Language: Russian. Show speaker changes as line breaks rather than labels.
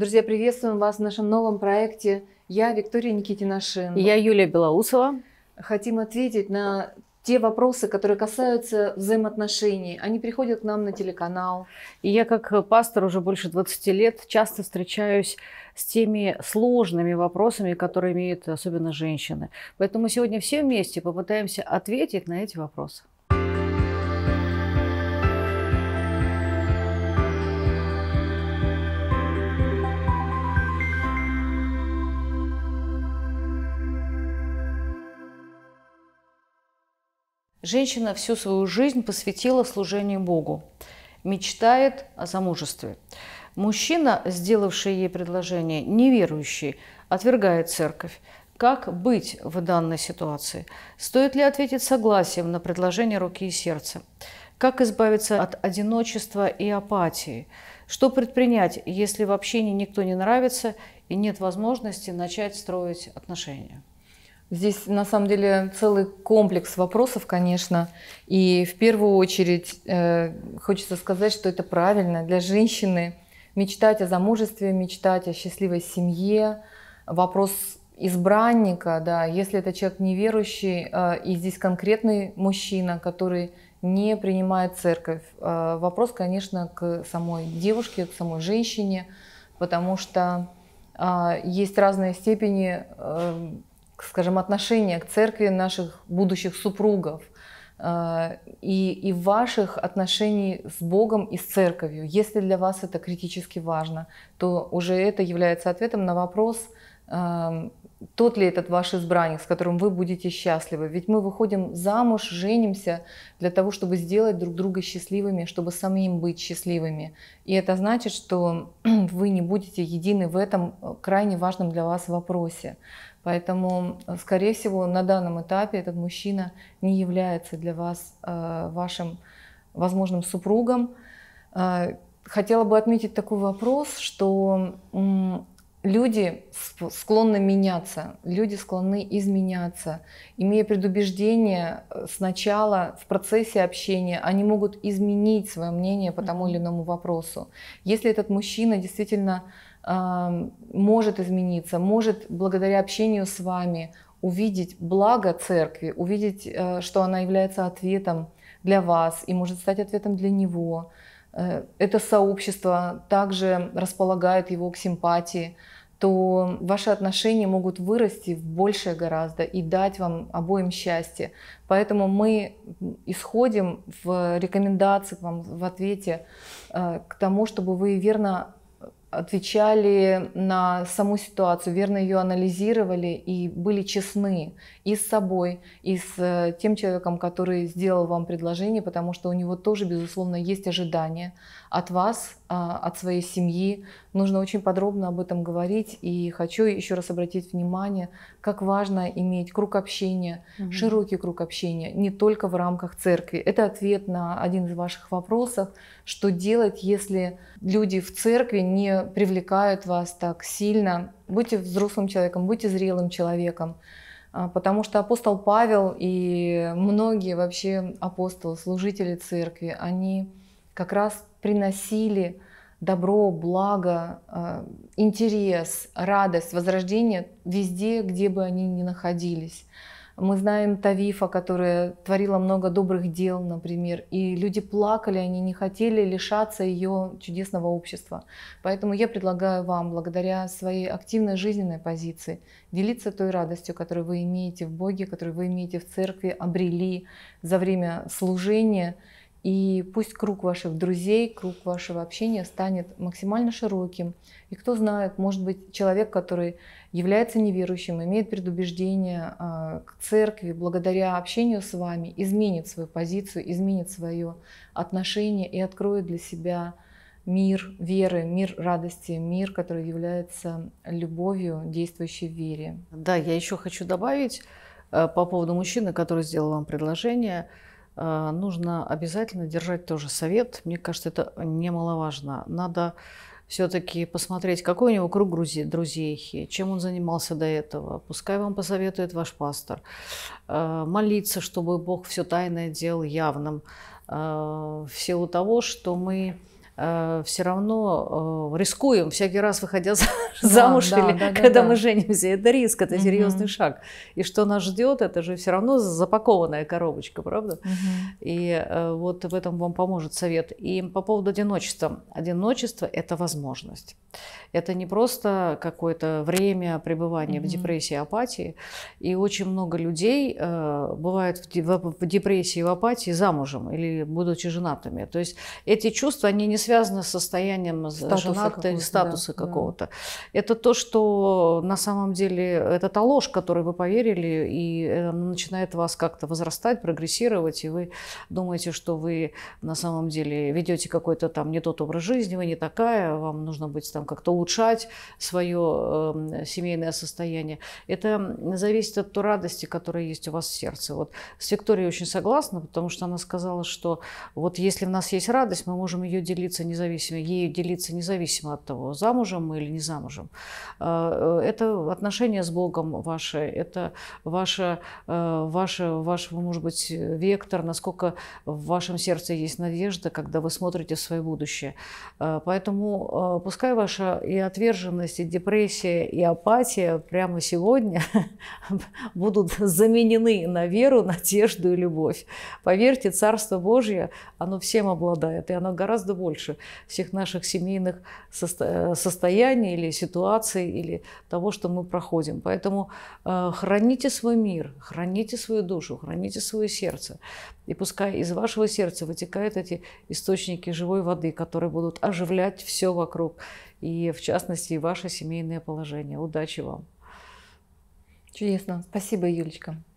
Друзья, приветствуем вас в нашем новом проекте. Я Виктория Никитина Шин. я Юлия Белоусова. Хотим ответить на те вопросы, которые касаются взаимоотношений, они приходят к нам на телеканал. И я как пастор уже больше 20 лет часто
встречаюсь с теми сложными вопросами, которые имеют особенно женщины. Поэтому сегодня все вместе попытаемся ответить на эти вопросы. Женщина всю свою жизнь посвятила служению Богу, мечтает о замужестве. Мужчина, сделавший ей предложение, неверующий, отвергает церковь. Как быть в данной ситуации? Стоит ли ответить согласием на предложение руки и сердца? Как избавиться от одиночества и апатии? Что предпринять, если в общении
никто не нравится
и нет возможности начать
строить отношения? Здесь, на самом деле, целый комплекс вопросов, конечно. И в первую очередь э, хочется сказать, что это правильно для женщины мечтать о замужестве, мечтать о счастливой семье. Вопрос избранника, да, если это человек неверующий, э, и здесь конкретный мужчина, который не принимает церковь. Э, вопрос, конечно, к самой девушке, к самой женщине, потому что э, есть разные степени э, скажем, отношение к церкви наших будущих супругов э, и, и ваших отношений с Богом и с церковью. Если для вас это критически важно, то уже это является ответом на вопрос, эм, тот ли этот ваш избранник, с которым вы будете счастливы. Ведь мы выходим замуж, женимся для того, чтобы сделать друг друга счастливыми, чтобы самим быть счастливыми. И это значит, что вы не будете едины в этом э, крайне важном для вас вопросе. Поэтому, э, скорее всего, на данном этапе этот мужчина не является для вас э, вашим возможным супругом. Хотела бы отметить такой вопрос, что люди склонны меняться, люди склонны изменяться. Имея предубеждение э, сначала в процессе общения, они могут изменить свое мнение по тому или иному вопросу. Если этот мужчина действительно э, может измениться, может благодаря общению с вами увидеть благо церкви, увидеть, э, что она является ответом для вас и может стать ответом для него, Э, это сообщество также располагает его к симпатии, то ваши отношения могут вырасти в большее гораздо и дать вам обоим счастье. Поэтому мы исходим в рекомендации к вам в ответе э, к тому, чтобы вы верно отвечали на саму ситуацию, верно ее анализировали и были честны и с собой, и с э, тем человеком, который сделал вам предложение, потому что у него тоже, безусловно, есть ожидания от вас, а, от своей семьи, нужно очень подробно об этом говорить. И хочу еще раз обратить внимание, как важно иметь круг общения, угу. широкий круг общения, не только в рамках церкви. Это ответ на один из ваших вопросов, что делать, если люди в церкви не привлекают вас так сильно. Будьте взрослым человеком, будьте зрелым человеком. А, потому что апостол Павел и многие вообще апостолы, служители церкви, они как раз приносили добро, благо, э, интерес, радость, возрождение везде, где бы они ни находились. Мы знаем Тавифа, которая творила много добрых дел, например, и люди плакали, они не хотели лишаться ее чудесного общества. Поэтому я предлагаю вам, благодаря своей активной жизненной позиции, делиться той радостью, которую вы имеете в Боге, которую вы имеете в церкви, обрели за время служения – и пусть круг ваших друзей, круг вашего общения станет максимально широким. И кто знает, может быть, человек, который является неверующим, имеет предубеждение а, к церкви, благодаря общению с вами, изменит свою позицию, изменит свое отношение и откроет для себя мир веры, мир радости, мир, который является любовью, действующей в вере. Да, я еще хочу добавить
э, по поводу мужчины, который сделал вам предложение – Э, нужно обязательно держать тоже совет. Мне кажется, это немаловажно. Надо все-таки посмотреть, какой у него круг друзей, чем он занимался до этого. Пускай вам посоветует ваш пастор. Э, молиться, чтобы Бог все тайное делал явным. Э, в силу того, что мы Э, все равно э, рискуем всякий раз, выходя да, замуж да, или да, когда мы женимся. Это риск, это угу. серьезный шаг. И что нас ждет, это же все равно запакованная коробочка, правда? Угу. И э, вот в этом вам поможет совет. И по поводу одиночества. Одиночество – это возможность. Это не просто какое-то время пребывания угу. в депрессии, апатии. И очень много людей бывают в депрессии, в апатии замужем или будучи женатыми. То есть эти чувства, они не связаны связано с состоянием статуса женатой, какого статуса да, какого-то. Да. Это то, что на самом деле, это та ложь, которой вы поверили, и э, начинает вас как-то возрастать, прогрессировать, и вы думаете, что вы на самом деле ведете какой-то там не тот образ жизни, вы не такая, вам нужно быть там как-то улучшать свое э, семейное состояние. Это зависит от той радости, которая есть у вас в сердце. Вот с Викторией очень согласна, потому что она сказала, что вот если у нас есть радость, мы можем ее делить делиться независимо, ей делиться независимо от того, замужем мы или не замужем. Э, э, это отношения с Богом ваши, это ваше, э, ваше, ваш, может быть, вектор, насколько в вашем сердце есть надежда, когда вы смотрите в свое будущее. Поэтому пускай ваша и отверженность, и депрессия, и апатия прямо сегодня будут заменены на веру, надежду и любовь. Поверьте, Царство Божье, оно всем обладает, и оно гораздо больше больше всех наших семейных э, состояний или ситуаций, или того, что мы проходим. Поэтому э, храните свой мир, храните свою душу, храните свое сердце. И пускай из вашего сердца вытекают эти источники живой воды, которые будут оживлять все вокруг, и в частности, ваше семейное положение. Удачи вам!
Чудесно. Спасибо,
Юлечка.